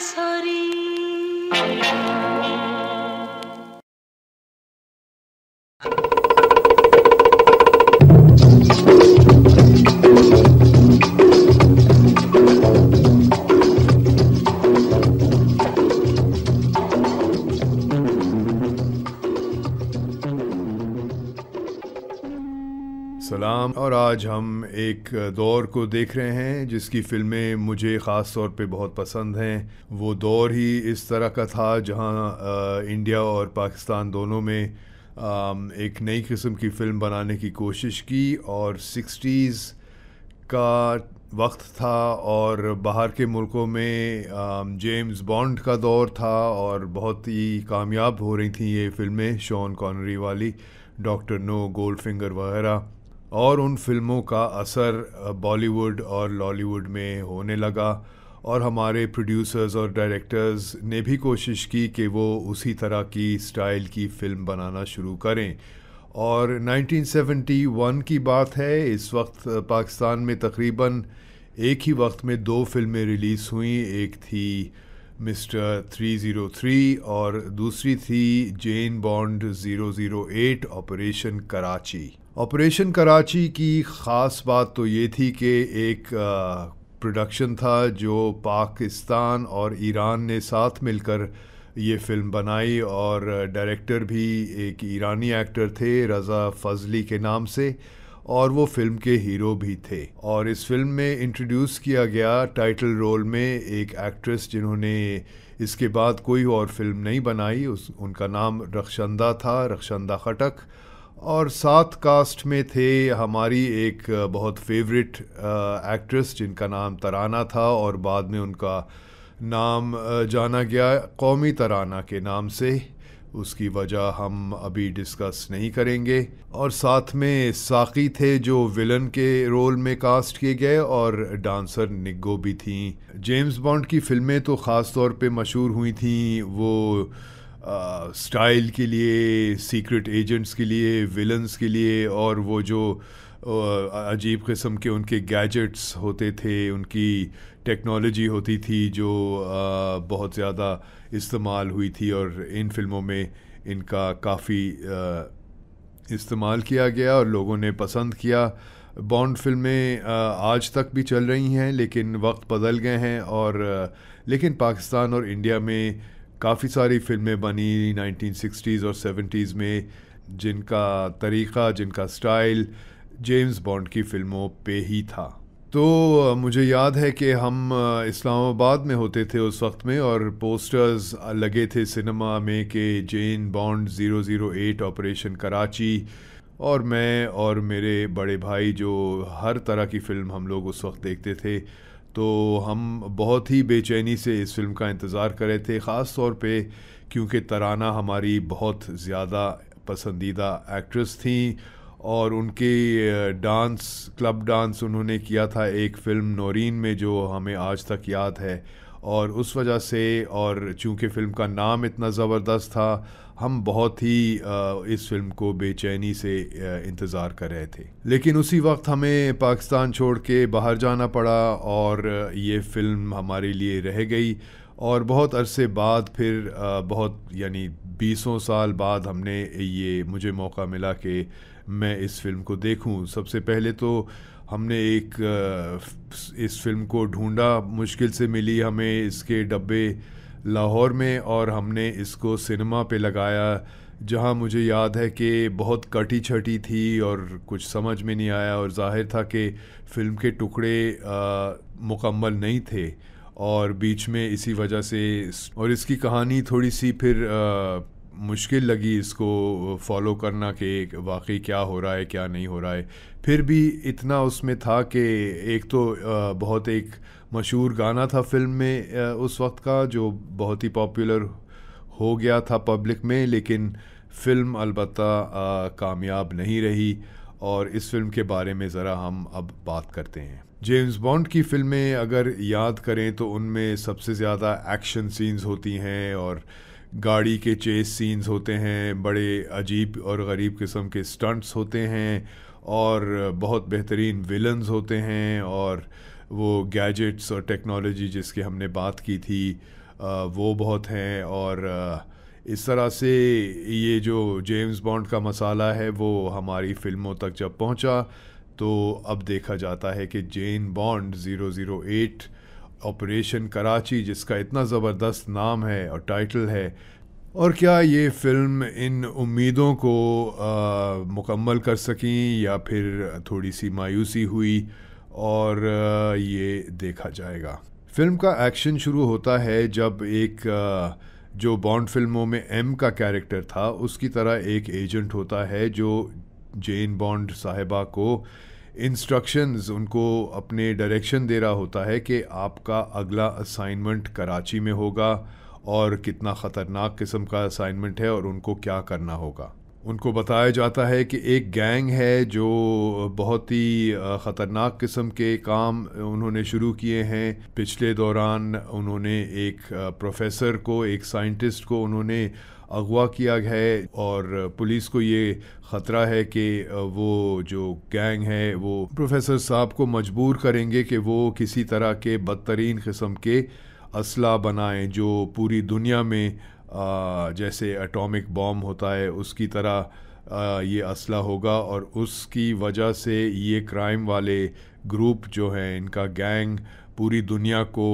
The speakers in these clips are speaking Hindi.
sorry. और आज हम एक दौर को देख रहे हैं जिसकी फिल्में मुझे ख़ास तौर पे बहुत पसंद हैं वो दौर ही इस तरह का था जहां इंडिया और पाकिस्तान दोनों में एक नई किस्म की फ़िल्म बनाने की कोशिश की और सिक्सटीज़ का वक्त था और बाहर के मुल्कों में जेम्स बॉन्ड का दौर था और बहुत ही कामयाब हो रही थी ये फिल्में शॉन कॉनरी वाली डॉक्टर नो गोल्ड फिंगर वगैरह और उन फिल्मों का असर बॉलीवुड और लॉलीवुड में होने लगा और हमारे प्रोड्यूसर्स और डायरेक्टर्स ने भी कोशिश की कि वो उसी तरह की स्टाइल की फ़िल्म बनाना शुरू करें और 1971 की बात है इस वक्त पाकिस्तान में तकरीबन एक ही वक्त में दो फिल्में रिलीज़ हुई एक थी मिस्टर 303 और दूसरी थी Jane Bond 008 operation Karachi operation Karachi की ख़ास बात तो ये थी कि एक प्रोडक्शन था जो पाकिस्तान और ईरान ने साथ मिलकर ये फ़िल्म बनाई और डायरेक्टर भी एक ईरानी एक्टर थे रज़ा फजली के नाम से और वो फिल्म के हीरो भी थे और इस फिल्म में इंट्रोड्यूस किया गया टाइटल रोल में एक एक्ट्रेस जिन्होंने इसके बाद कोई और फिल्म नहीं बनाई उस उनका नाम रक्षंदा था रक्षंदा खटक और साथ कास्ट में थे हमारी एक बहुत फेवरेट एक्ट्रेस जिनका नाम तराना था और बाद में उनका नाम जाना गया कौमी तराना के नाम से उसकी वजह हम अभी डिस्कस नहीं करेंगे और साथ में साकी थे जो विलन के रोल में कास्ट किए गए और डांसर निग्गो भी थी जेम्स बॉन्ड की फिल्में तो ख़ास तौर पे मशहूर हुई थी वो स्टाइल के लिए सीक्रेट एजेंट्स के लिए विलन्स के लिए और वो जो अजीब किस्म के उनके गैजेट्स होते थे उनकी टेक्नोलॉजी होती थी जो बहुत ज़्यादा इस्तेमाल हुई थी और इन फिल्मों में इनका काफ़ी इस्तेमाल किया गया और लोगों ने पसंद किया बॉन्ड फिल्में आज तक भी चल रही हैं लेकिन वक्त बदल गए हैं और लेकिन पाकिस्तान और इंडिया में काफ़ी सारी फिल्में बनी 1960s और 70s में जिनका तरीक़ा जिनका स्टाइल जेम्स बॉन्ड की फिल्मों पे ही था तो मुझे याद है कि हम इस्लामाबाद में होते थे उस वक्त में और पोस्टर्स लगे थे सिनेमा में कि जेन बॉन्ड 008 ऑपरेशन कराची और मैं और मेरे बड़े भाई जो हर तरह की फ़िल्म हम लोग उस वक्त देखते थे तो हम बहुत ही बेचैनी से इस फिल्म का इंतज़ार कर रहे थे ख़ास तौर पे क्योंकि तराना हमारी बहुत ज़्यादा पसंदीदा एक्ट्रेस थी और उनके डांस क्लब डांस उन्होंने किया था एक फ़िल्म नौरीन में जो हमें आज तक याद है और उस वजह से और चूंकि फ़िल्म का नाम इतना ज़बरदस्त था हम बहुत ही इस फिल्म को बेचैनी से इंतज़ार कर रहे थे लेकिन उसी वक्त हमें पाकिस्तान छोड़ के बाहर जाना पड़ा और ये फ़िल्म हमारे लिए रह गई और बहुत अरसे बाद फिर बहुत यानी बीसों साल बाद हमने ये मुझे मौका मिला कि मैं इस फिल्म को देखूं सबसे पहले तो हमने एक इस फिल्म को ढूंढा मुश्किल से मिली हमें इसके डब्बे लाहौर में और हमने इसको सिनेमा पे लगाया जहाँ मुझे याद है कि बहुत कटी छटी थी और कुछ समझ में नहीं आया और जाहिर था कि फ़िल्म के टुकड़े मुकम्मल नहीं थे और बीच में इसी वजह से और इसकी कहानी थोड़ी सी फिर आ, मुश्किल लगी इसको फॉलो करना कि वाकई क्या हो रहा है क्या नहीं हो रहा है फिर भी इतना उसमें था कि एक तो बहुत एक मशहूर गाना था फिल्म में उस वक्त का जो बहुत ही पॉपुलर हो गया था पब्लिक में लेकिन फिल्म अलबत् कामयाब नहीं रही और इस फिल्म के बारे में ज़रा हम अब बात करते हैं जेम्स बॉन्ड की फिल्में अगर याद करें तो उनमें सबसे ज़्यादा एक्शन सीन्स होती हैं और गाड़ी के चेस सीन्स होते हैं बड़े अजीब और गरीब किस्म के स्टंट्स होते हैं और बहुत बेहतरीन विलन्स होते हैं और वो गैजेट्स और टेक्नोलॉजी जिसकी हमने बात की थी वो बहुत हैं और इस तरह से ये जो जेम्स बॉन्ड का मसाला है वो हमारी फिल्मों तक जब पहुंचा तो अब देखा जाता है कि Jane Bond zero zero eight operation Karachi जिसका इतना ज़बरदस्त नाम है और टाइटल है और क्या ये फ़िल्म इन उम्मीदों को आ, मुकम्मल कर सकें या फिर थोड़ी सी मायूसी हुई और आ, ये देखा जाएगा फिल्म का एक्शन शुरू होता है जब एक आ, जो बॉन्ड फिल्मों में एम का कैरेक्टर था उसकी तरह एक एजेंट होता है जो जेन बॉन्ड साहिबा को इंस्ट्रक्शंस उनको अपने डायरेक्शन दे रहा होता है कि आपका अगला असाइनमेंट कराची में होगा और कितना ख़तरनाक किस्म का असाइनमेंट है और उनको क्या करना होगा उनको बताया जाता है कि एक गैंग है जो बहुत ही ख़तरनाक किस्म के काम उन्होंने शुरू किए हैं पिछले दौरान उन्होंने एक प्रोफेसर को एक साइंटिस्ट को उन्होंने अगवा किया है और पुलिस को ये ख़तरा है कि वो जो गैंग है वो प्रोफेसर साहब को मजबूर करेंगे कि वो किसी तरह के बदतरीन किस्म के असला बनाएं जो पूरी दुनिया में जैसे एटॉमिक बम होता है उसकी तरह ये असला होगा और उसकी वजह से ये क्राइम वाले ग्रुप जो हैं इनका गैंग पूरी दुनिया को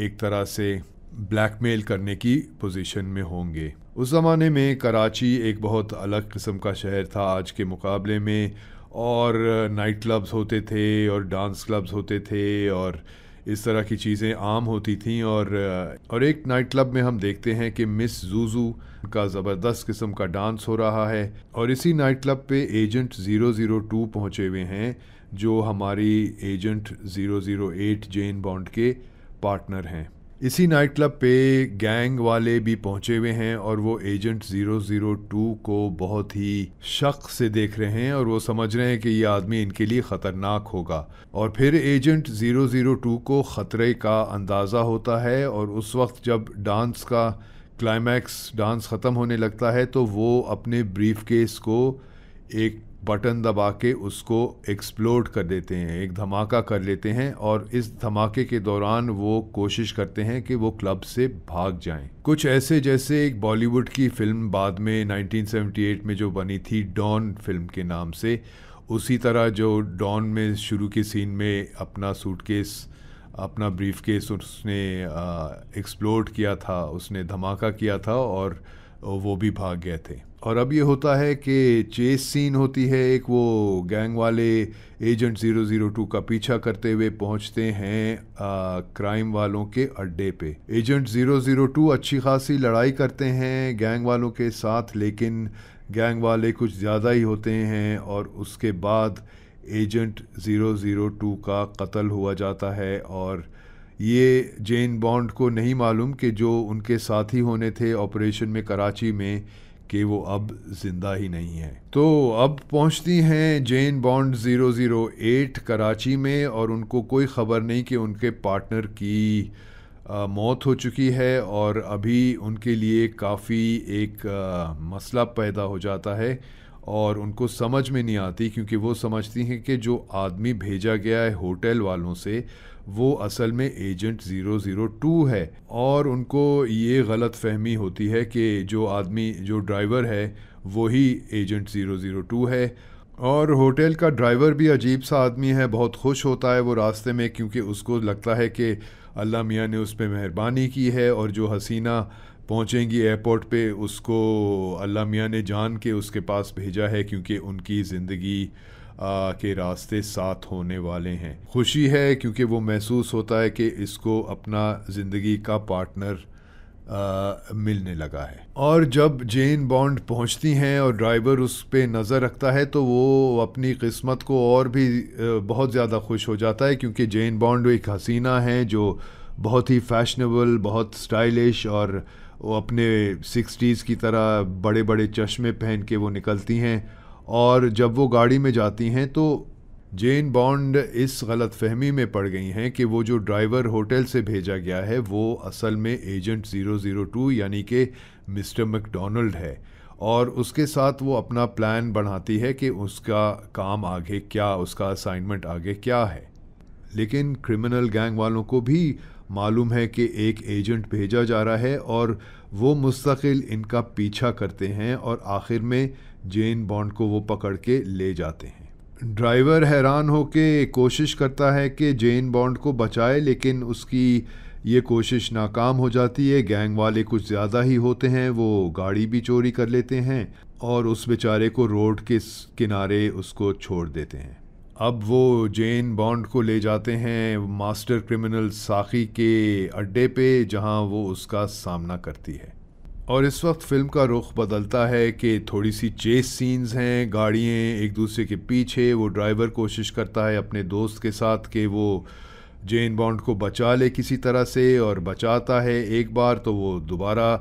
एक तरह से ब्लैकमेल करने की पोजीशन में होंगे उस ज़माने में कराची एक बहुत अलग किस्म का शहर था आज के मुकाबले में और नाइट क्लब्स होते थे और डांस क्लब्स होते थे और इस तरह की चीज़ें आम होती थीं और और एक नाइट क्लब में हम देखते हैं कि मिस जूजू का ज़बरदस्त किस्म का डांस हो रहा है और इसी नाइट क्लब पे एजेंट ज़ीरो ज़ीरो टू पहुँचे हुए हैं जो हमारी agent zero zero eight Jane Bond के पार्टनर हैं इसी नाइट क्लब पे गैंग वाले भी पहुंचे हुए हैं और वो एजेंट 002 को बहुत ही शक से देख रहे हैं और वो समझ रहे हैं कि ये आदमी इनके लिए ख़तरनाक होगा और फिर एजेंट 002 को ख़तरे का अंदाज़ा होता है और उस वक्त जब डांस का क्लाइमैक्स डांस ख़त्म होने लगता है तो वो अपने ब्रीफ केस को एक बटन दबा के उसको एक्सप्लोड कर देते हैं एक धमाका कर लेते हैं और इस धमाके के दौरान वो कोशिश करते हैं कि वो क्लब से भाग जाएं। कुछ ऐसे जैसे एक बॉलीवुड की फिल्म बाद में 1978 में जो बनी थी डॉन फिल्म के नाम से उसी तरह जो डॉन में शुरू के सीन में अपना सूटकेस अपना ब्रीफ केस उसने एक्सप्लोड किया था उसने धमाका किया था और वो भी भाग गए थे और अब ये होता है कि चेस सीन होती है एक वो गैंग वाले एजेंट ज़ीरो ज़ीरो टू का पीछा करते हुए पहुंचते हैं आ, क्राइम वालों के अड्डे पे एजेंट ज़ीरो ज़ीरो टू अच्छी खासी लड़ाई करते हैं गैंग वालों के साथ लेकिन गैंग वाले कुछ ज़्यादा ही होते हैं और उसके बाद एजेंट ज़ीरो ज़ीरो टू का कत्ल हुआ जाता है और ये जेन बॉन्ड को नहीं मालूम कि जो उनके साथी होने थे ऑपरेशन में कराची में कि वो अब जिंदा ही नहीं है तो अब पहुंचती हैं जेन बॉन्ड 008 कराची में और उनको कोई ख़बर नहीं कि उनके पार्टनर की आ, मौत हो चुकी है और अभी उनके लिए काफ़ी एक आ, मसला पैदा हो जाता है और उनको समझ में नहीं आती क्योंकि वो समझती हैं कि जो आदमी भेजा गया है होटल वालों से वो असल में एजेंट 002 है और उनको ये गलत फहमी होती है कि जो आदमी जो ड्राइवर है वही एजेंट 002 है और होटल का ड्राइवर भी अजीब सा आदमी है बहुत खुश होता है वो रास्ते में क्योंकि उसको लगता है कि अल्लाह मियाँ ने उस पर मेहरबानी की है और जो हसीना पहुँचेंगी एयरपोर्ट पे उसको अल्लाह मियाँ ने जान के उसके पास भेजा है क्योंकि उनकी ज़िंदगी के रास्ते साथ होने वाले हैं खुशी है क्योंकि वो महसूस होता है कि इसको अपना ज़िंदगी का पार्टनर आ, मिलने लगा है और जब जेन बॉन्ड पहुंचती हैं और ड्राइवर उस पर नज़र रखता है तो वो अपनी किस्मत को और भी बहुत ज़्यादा खुश हो जाता है क्योंकि जेन बॉन्ड एक हसीना है जो बहुत ही फैशनेबल बहुत स्टाइलिश और वो अपने सिक्सटीज़ की तरह बड़े बड़े चश्मे पहन के वो निकलती हैं और जब वो गाड़ी में जाती हैं तो जेन बॉन्ड इस गलत फहमी में पड़ गई हैं कि वो जो ड्राइवर होटल से भेजा गया है वो असल में एजेंट 002 यानी कि मिस्टर मैकडोनल्ड है और उसके साथ वो अपना प्लान बढ़ाती है कि उसका काम आगे क्या उसका असाइनमेंट आगे क्या है लेकिन क्रिमिनल गैंग वालों को भी मालूम है कि एक एजेंट भेजा जा रहा है और वो मुस्तकिल इनका पीछा करते हैं और आखिर में जेन बॉन्ड को वो पकड़ के ले जाते हैं ड्राइवर हैरान होकर कोशिश करता है कि जेन बॉन्ड को बचाए लेकिन उसकी ये कोशिश नाकाम हो जाती है गैंग वाले कुछ ज़्यादा ही होते हैं वो गाड़ी भी चोरी कर लेते हैं और उस बेचारे को रोड के किनारे उसको छोड़ देते हैं अब वो जेन बॉन्ड को ले जाते हैं मास्टर क्रिमिनल साखी के अड्डे पे जहां वो उसका सामना करती है और इस वक्त फिल्म का रुख बदलता है कि थोड़ी सी चेस सीन्स हैं गाड़ियाँ एक दूसरे के पीछे वो ड्राइवर कोशिश करता है अपने दोस्त के साथ कि वो जेन बॉन्ड को बचा ले किसी तरह से और बचाता है एक बार तो वो दोबारा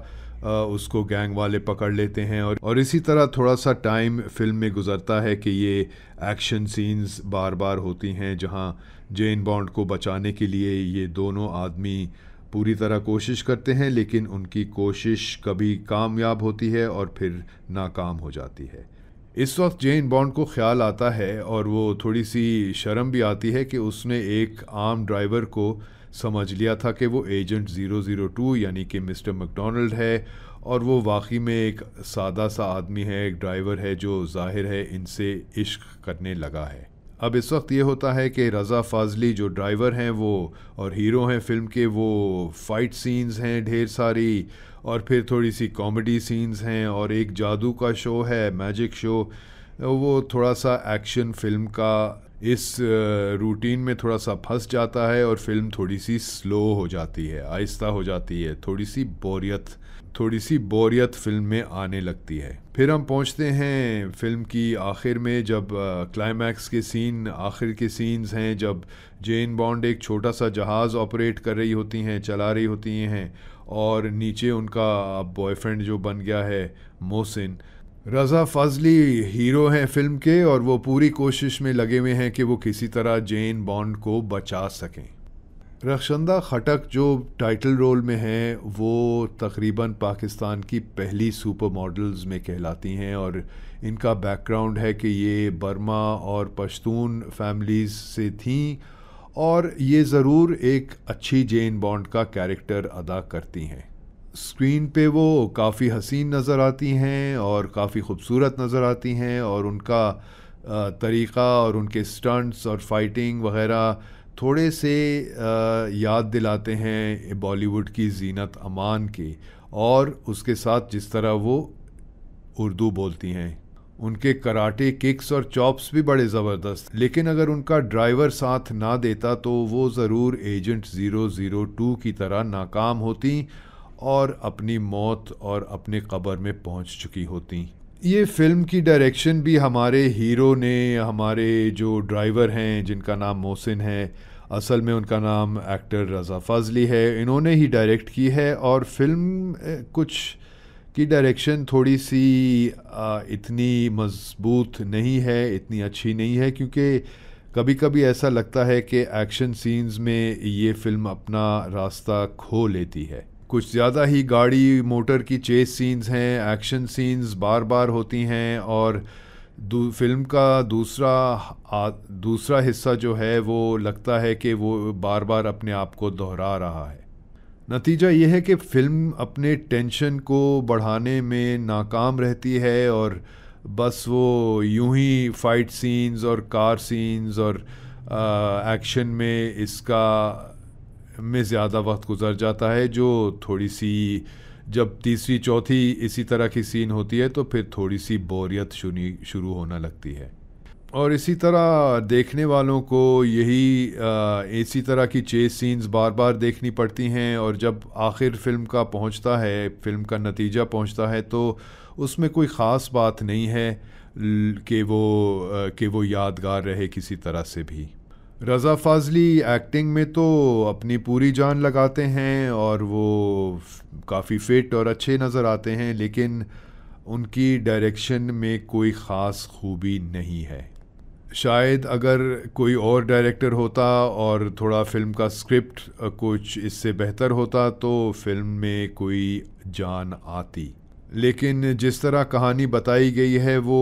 उसको गैंग वाले पकड़ लेते हैं और और इसी तरह थोड़ा सा टाइम फिल्म में गुजरता है कि ये एक्शन सीन्स बार बार होती हैं जहाँ जेन बॉन्ड को बचाने के लिए ये दोनों आदमी पूरी तरह कोशिश करते हैं लेकिन उनकी कोशिश कभी कामयाब होती है और फिर नाकाम हो जाती है इस वक्त जेन बॉन्ड को ख्याल आता है और वो थोड़ी सी शर्म भी आती है कि उसने एक आम ड्राइवर को समझ लिया था कि वो एजेंट 002 यानी कि मिस्टर मैकडोनल्ड है और वो वाकई में एक सादा सा आदमी है एक ड्राइवर है जो जाहिर है इनसे इश्क करने लगा है अब इस वक्त ये होता है कि रज़ा फाजली जो ड्राइवर हैं वो और हीरो हैं फिल्म के वो फाइट सीन्स हैं ढेर सारी और फिर थोड़ी सी कॉमेडी सीन्स हैं और एक जादू का शो है मैजिक शो वो थोड़ा सा एक्शन फिल्म का इस रूटीन में थोड़ा सा फंस जाता है और फिल्म थोड़ी सी स्लो हो जाती है आहिस्ता हो जाती है थोड़ी सी बोरियत थोड़ी सी बोरियत फिल्म में आने लगती है फिर हम पहुंचते हैं फिल्म की आखिर में जब क्लाइमैक्स के सीन आखिर के सीन्स हैं जब जेन बॉन्ड एक छोटा सा जहाज़ ऑपरेट कर रही होती हैं चला रही होती हैं और नीचे उनका बॉयफ्रेंड जो बन गया है मोहसिन रज़ा फजली हीरो हैं फिल्म के और वो पूरी कोशिश में लगे हुए हैं कि वो किसी तरह जेन बॉन्ड को बचा सकें रखशंदा खटक जो टाइटल रोल में हैं वो तकरीबन पाकिस्तान की पहली सुपर मॉडल्स में कहलाती हैं और इनका बैकग्राउंड है कि ये बर्मा और पश्तून फैमिलीज़ से थीं और ये ज़रूर एक अच्छी जेन बॉन्ड का कैरेक्टर अदा करती हैं स्क्रीन पे वो काफ़ी हसीन नज़र आती हैं और काफ़ी खूबसूरत नज़र आती हैं और उनका तरीक़ा और उनके स्टंट्स और फाइटिंग वगैरह थोड़े से याद दिलाते हैं बॉलीवुड की जीनत अमान के और उसके साथ जिस तरह वो उर्दू बोलती हैं उनके कराटे किक्स और चॉप्स भी बड़े ज़बरदस्त लेकिन अगर उनका ड्राइवर साथ ना देता तो वो ज़रूर एजेंट ज़ीरो ज़ीरो टू की तरह नाकाम होती और अपनी मौत और अपने कब्र में पहुंच चुकी होती ये फिल्म की डायरेक्शन भी हमारे हीरो ने हमारे जो ड्राइवर हैं जिनका नाम मोहसिन है असल में उनका नाम एक्टर रज़ा फाजली है इन्होंने ही डायरेक्ट की है और फिल्म कुछ की डायरेक्शन थोड़ी सी इतनी मज़बूत नहीं है इतनी अच्छी नहीं है क्योंकि कभी कभी ऐसा लगता है कि एक्शन सीन्स में ये फ़िल्म अपना रास्ता खो लेती है कुछ ज़्यादा ही गाड़ी मोटर की चेस सीन्स हैं एक्शन सीन्स बार बार होती हैं और फिल्म का दूसरा आ, दूसरा हिस्सा जो है वो लगता है कि वो बार बार अपने आप को दोहरा रहा है नतीजा ये है कि फिल्म अपने टेंशन को बढ़ाने में नाकाम रहती है और बस वो यूं ही फाइट सीन्स और कार सीन्स और एक्शन में इसका में ज़्यादा वक्त गुजर जाता है जो थोड़ी सी जब तीसरी चौथी इसी तरह की सीन होती है तो फिर थोड़ी सी बोरियत शुरू होना लगती है और इसी तरह देखने वालों को यही आ, इसी तरह की चेज सीन्स बार बार देखनी पड़ती हैं और जब आखिर फिल्म का पहुंचता है फिल्म का नतीजा पहुंचता है तो उसमें कोई ख़ास बात नहीं है कि वो कि वो यादगार रहे किसी तरह से भी रज़ा फाजली एक्टिंग में तो अपनी पूरी जान लगाते हैं और वो काफ़ी फिट और अच्छे नज़र आते हैं लेकिन उनकी डायरेक्शन में कोई ख़ास खूबी नहीं है शायद अगर कोई और डायरेक्टर होता और थोड़ा फिल्म का स्क्रिप्ट कुछ इससे बेहतर होता तो फिल्म में कोई जान आती लेकिन जिस तरह कहानी बताई गई है वो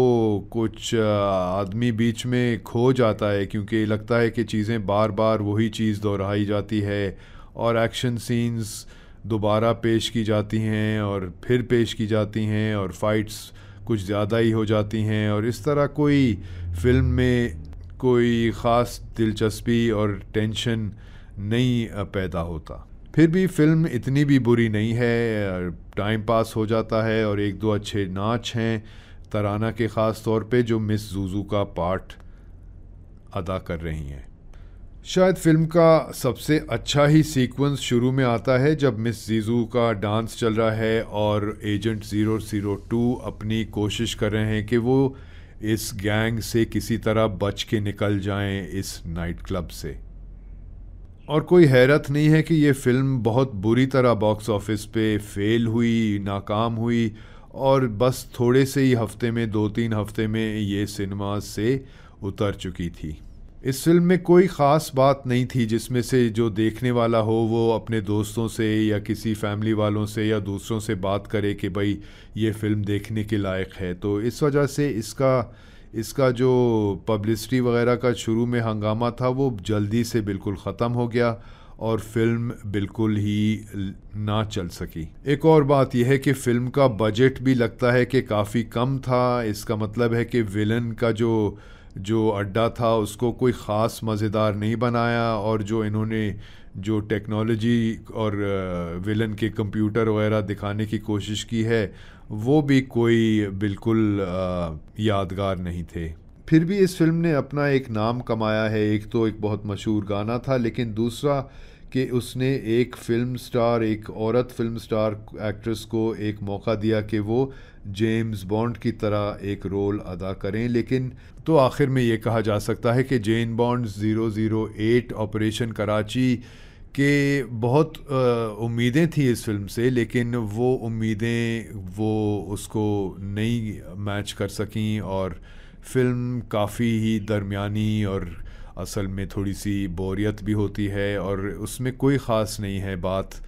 कुछ आदमी बीच में खो जाता है क्योंकि लगता है कि चीज़ें बार बार वही चीज़ दोहराई जाती है और एक्शन सीन्स दोबारा पेश की जाती हैं और फिर पेश की जाती हैं और फाइट्स कुछ ज़्यादा ही हो जाती हैं और इस तरह कोई फिल्म में कोई ख़ास दिलचस्पी और टेंशन नहीं पैदा होता फिर भी फिल्म इतनी भी बुरी नहीं है टाइम पास हो जाता है और एक दो अच्छे नाच हैं तराना के ख़ास तौर पे जो मिस जूजू का पार्ट अदा कर रही हैं शायद फिल्म का सबसे अच्छा ही सीक्वेंस शुरू में आता है जब मिस जीजू का डांस चल रहा है और एजेंट ज़ीरो ज़ीरो टू अपनी कोशिश कर रहे हैं कि वो इस गैंग से किसी तरह बच के निकल जाएं इस नाइट क्लब से और कोई हैरत नहीं है कि ये फ़िल्म बहुत बुरी तरह बॉक्स ऑफिस पे फेल हुई नाकाम हुई और बस थोड़े से ही हफ्ते में दो तीन हफ्ते में ये सिनेमा से उतर चुकी थी इस फिल्म में कोई ख़ास बात नहीं थी जिसमें से जो देखने वाला हो वो अपने दोस्तों से या किसी फैमिली वालों से या दूसरों से बात करे कि भाई ये फ़िल्म देखने के लायक है तो इस वजह से इसका इसका जो पब्लिसिटी वगैरह का शुरू में हंगामा था वो जल्दी से बिल्कुल ख़त्म हो गया और फिल्म बिल्कुल ही ना चल सकी एक और बात यह है कि फिल्म का बजट भी लगता है कि काफ़ी कम था इसका मतलब है कि विलन का जो जो अड्डा था उसको कोई ख़ास मज़ेदार नहीं बनाया और जो इन्होंने जो टेक्नोलॉजी और विलन के कंप्यूटर वगैरह दिखाने की कोशिश की है वो भी कोई बिल्कुल यादगार नहीं थे फिर भी इस फिल्म ने अपना एक नाम कमाया है एक तो एक बहुत मशहूर गाना था लेकिन दूसरा कि उसने एक फिल्म स्टार एक औरत फिल्म स्टार एक्ट्रेस को एक मौका दिया कि वो जेम्स बॉन्ड की तरह एक रोल अदा करें लेकिन तो आखिर में ये कहा जा सकता है कि Jane Bond eight operation Karachi कि बहुत उम्मीदें थी इस फिल्म से लेकिन वो उम्मीदें वो उसको नहीं मैच कर सकें और फिल्म काफ़ी ही दरमियानी और असल में थोड़ी सी बोरियत भी होती है और उसमें कोई ख़ास नहीं है बात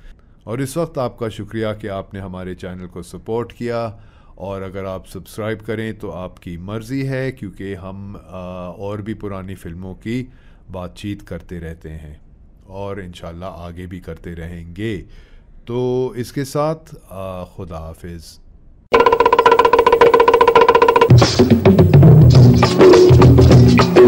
और इस वक्त आपका शुक्रिया कि आपने हमारे चैनल को सपोर्ट किया और अगर आप सब्सक्राइब करें तो आपकी मर्ज़ी है क्योंकि हम और भी पुरानी फिल्मों की बातचीत करते रहते हैं और इन आगे भी करते रहेंगे तो इसके साथ खुदा हाफिज़ Thank you.